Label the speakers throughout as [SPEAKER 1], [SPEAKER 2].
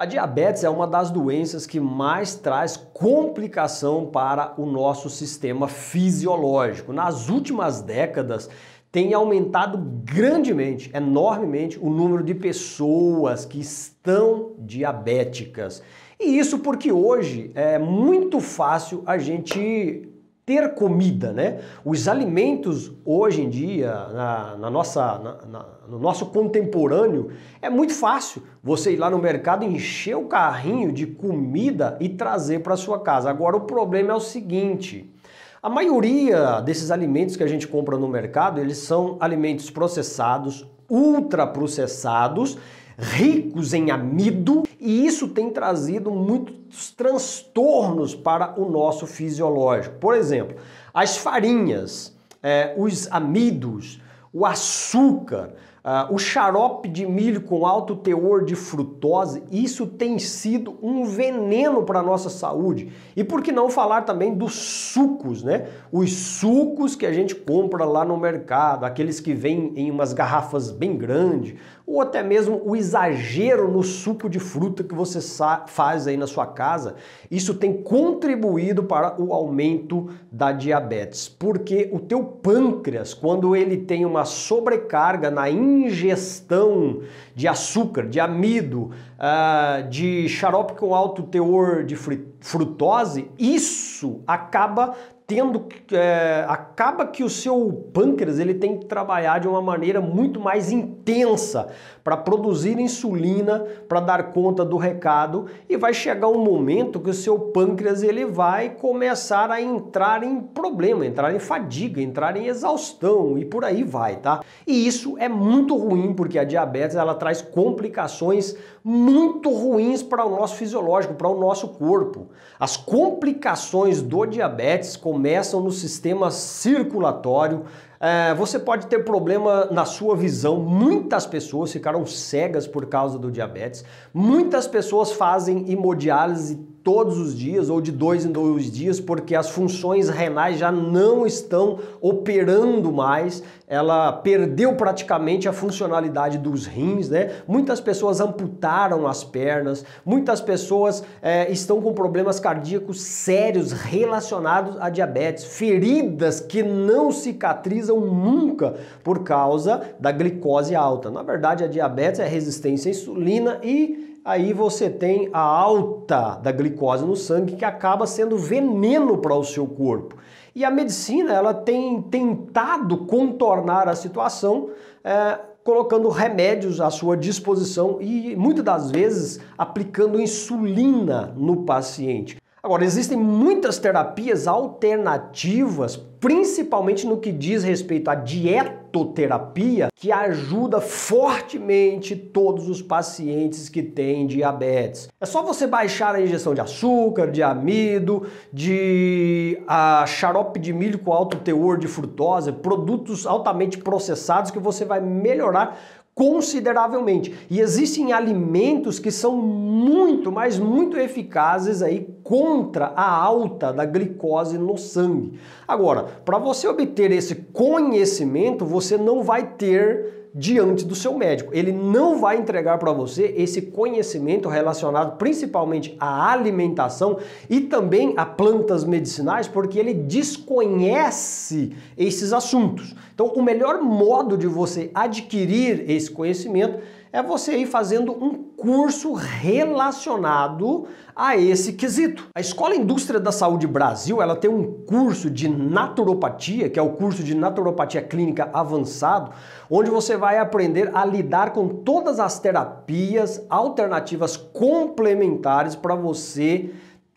[SPEAKER 1] A diabetes é uma das doenças que mais traz complicação para o nosso sistema fisiológico. Nas últimas décadas, tem aumentado grandemente, enormemente, o número de pessoas que estão diabéticas. E isso porque hoje é muito fácil a gente ter comida, né? Os alimentos hoje em dia, na, na nossa, na, na, no nosso contemporâneo, é muito fácil você ir lá no mercado, encher o carrinho de comida e trazer para sua casa. Agora o problema é o seguinte: a maioria desses alimentos que a gente compra no mercado, eles são alimentos processados, ultraprocessados ricos em amido, e isso tem trazido muitos transtornos para o nosso fisiológico. Por exemplo, as farinhas, é, os amidos, o açúcar, Uh, o xarope de milho com alto teor de frutose, isso tem sido um veneno para a nossa saúde. E por que não falar também dos sucos, né? Os sucos que a gente compra lá no mercado, aqueles que vêm em umas garrafas bem grandes, ou até mesmo o exagero no suco de fruta que você faz aí na sua casa, isso tem contribuído para o aumento da diabetes, porque o teu pâncreas, quando ele tem uma sobrecarga na ingestão de açúcar, de amido, ah, de xarope com alto teor de frutose, isso acaba tendo é, acaba que o seu pâncreas ele tem que trabalhar de uma maneira muito mais intensa para produzir insulina para dar conta do recado e vai chegar um momento que o seu pâncreas ele vai começar a entrar em problema, entrar em fadiga, entrar em exaustão e por aí vai, tá? E isso é muito ruim porque a diabetes ela traz complicações muito ruins para o nosso fisiológico, para o nosso corpo. As complicações do diabetes começam no sistema circulatório. É, você pode ter problema na sua visão. Muitas pessoas ficaram cegas por causa do diabetes. Muitas pessoas fazem hemodiálise todos os dias ou de dois em dois dias, porque as funções renais já não estão operando mais, ela perdeu praticamente a funcionalidade dos rins, né? Muitas pessoas amputaram as pernas, muitas pessoas é, estão com problemas cardíacos sérios relacionados a diabetes, feridas que não cicatrizam nunca por causa da glicose alta. Na verdade, a diabetes é resistência à insulina e aí você tem a alta da glicose no sangue que acaba sendo veneno para o seu corpo. E a medicina ela tem tentado contornar a situação é, colocando remédios à sua disposição e muitas das vezes aplicando insulina no paciente. Agora, existem muitas terapias alternativas, principalmente no que diz respeito à dietoterapia, que ajuda fortemente todos os pacientes que têm diabetes. É só você baixar a injeção de açúcar, de amido, de a xarope de milho com alto teor de frutose, produtos altamente processados que você vai melhorar consideravelmente. E existem alimentos que são muito, mas muito eficazes aí contra a alta da glicose no sangue. Agora, para você obter esse conhecimento, você não vai ter diante do seu médico. Ele não vai entregar para você esse conhecimento relacionado principalmente à alimentação e também a plantas medicinais, porque ele desconhece esses assuntos. Então, o melhor modo de você adquirir esse conhecimento é você ir fazendo um curso relacionado a esse quesito. A Escola Indústria da Saúde Brasil, ela tem um curso de naturopatia, que é o curso de naturopatia clínica avançado, onde você vai aprender a lidar com todas as terapias alternativas complementares para você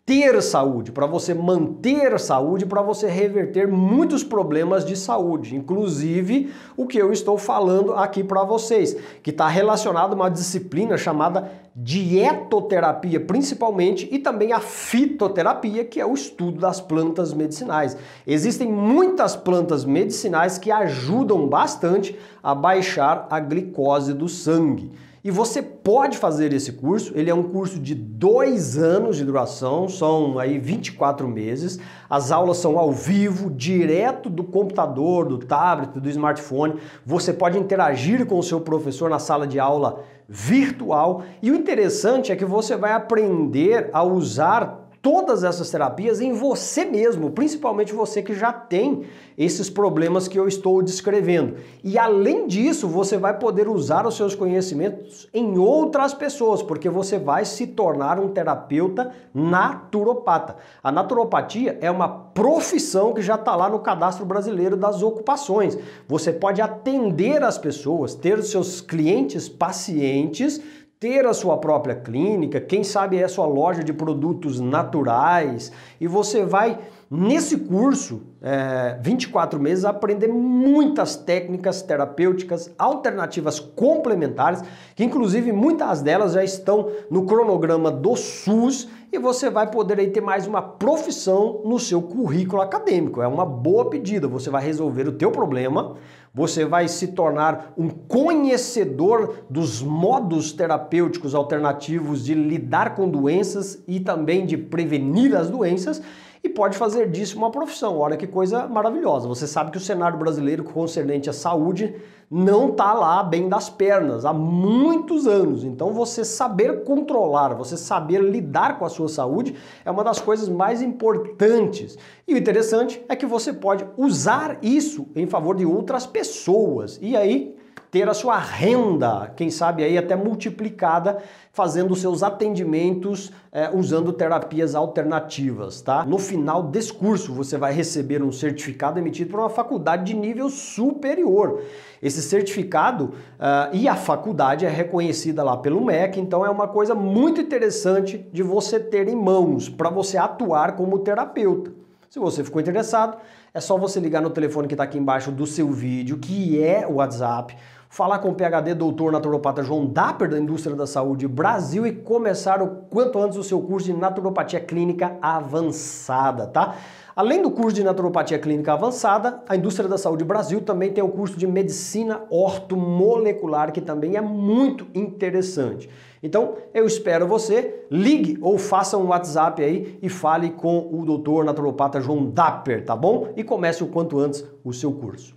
[SPEAKER 1] ter saúde, para você manter saúde, para você reverter muitos problemas de saúde, inclusive o que eu estou falando aqui para vocês, que está relacionado a uma disciplina chamada dietoterapia, principalmente, e também a fitoterapia, que é o estudo das plantas medicinais. Existem muitas plantas medicinais que ajudam bastante a baixar a glicose do sangue. E você pode fazer esse curso, ele é um curso de dois anos de duração, são aí 24 meses. As aulas são ao vivo, direto do computador, do tablet, do smartphone. Você pode interagir com o seu professor na sala de aula virtual. E o interessante é que você vai aprender a usar todas essas terapias em você mesmo, principalmente você que já tem esses problemas que eu estou descrevendo. E além disso, você vai poder usar os seus conhecimentos em outras pessoas, porque você vai se tornar um terapeuta naturopata. A naturopatia é uma profissão que já está lá no cadastro brasileiro das ocupações. Você pode atender as pessoas, ter os seus clientes, pacientes ter a sua própria clínica, quem sabe é a sua loja de produtos naturais, e você vai, nesse curso, é, 24 meses, aprender muitas técnicas terapêuticas, alternativas complementares, que inclusive muitas delas já estão no cronograma do SUS, e você vai poder aí ter mais uma profissão no seu currículo acadêmico. É uma boa pedida, você vai resolver o teu problema, você vai se tornar um conhecedor dos modos terapêuticos alternativos de lidar com doenças e também de prevenir as doenças e pode fazer disso uma profissão. Olha que coisa maravilhosa. Você sabe que o cenário brasileiro concernente à saúde não está lá bem das pernas há muitos anos. Então você saber controlar, você saber lidar com a sua saúde é uma das coisas mais importantes. E o interessante é que você pode usar isso em favor de outras pessoas. E aí ter a sua renda, quem sabe aí até multiplicada, fazendo seus atendimentos é, usando terapias alternativas, tá? No final desse curso você vai receber um certificado emitido por uma faculdade de nível superior. Esse certificado uh, e a faculdade é reconhecida lá pelo MEC, então é uma coisa muito interessante de você ter em mãos para você atuar como terapeuta. Se você ficou interessado, é só você ligar no telefone que está aqui embaixo do seu vídeo, que é o WhatsApp falar com o PHD doutor naturopata João Dapper da Indústria da Saúde Brasil e começar o quanto antes o seu curso de naturopatia clínica avançada, tá? Além do curso de naturopatia clínica avançada, a Indústria da Saúde Brasil também tem o curso de medicina ortomolecular que também é muito interessante. Então, eu espero você, ligue ou faça um WhatsApp aí e fale com o doutor naturopata João Dapper, tá bom? E comece o quanto antes o seu curso.